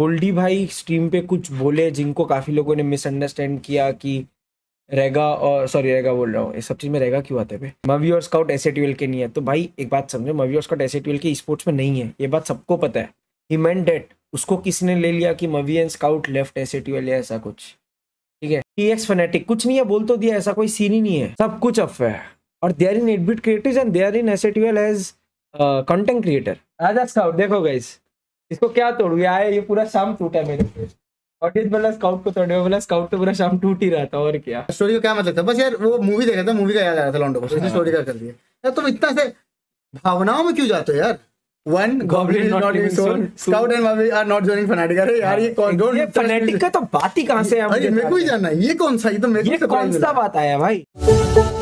होल्डी भाई स्ट्रीम पे कुछ बोले जिनको काफ़ी लोगों ने मिसअंडरस्टैंड किया कि रेगा और सॉरी रेगा बोल रहा हूँ ये सब चीज़ में रेगा क्यों आते हैं मवी और स्काउट एस ट्वेल्व के नहीं है तो भाई एक बात समझो मवी और स्काउट एस ट्वेल्व के स्पोर्ट्स में नहीं है ये बात सबको पता है ही मैन डेट उसको किसने ले लिया कि मवी and scout left S twelve या ऐसा कुछ ठीक है टी एक्स फेनेटिक कुछ नहीं है बोल तो दिया ऐसा कोई सीन ही नहीं है सब कुछ अफ है और दे इन एडबिट creative and they in S twelve as content creator Raja scout देखो गाइस इसको क्या तोड़ू यार ये पूरा शाम टूटा मेरे पे ऑडियंस बोला स्काउट को तोड़े बोला स्काउट तो पूरा शाम टूट ही रहा था और क्या स्टोरी को क्या मतलब था बस यार वो मूवी देखा था मूवी का याद आ रहा था लॉन्डो को स्टोरी का कर दिया यार तुम इतना से भावनाओं में क्यों जाते हो यार one goblin not in soul scout and are not joining अरे यार ये कौन हाँ, का तो बात ही कहां से है मेरे को ही जानना ये कौन सा ये तो मेरे को कौन सा बात आया भाई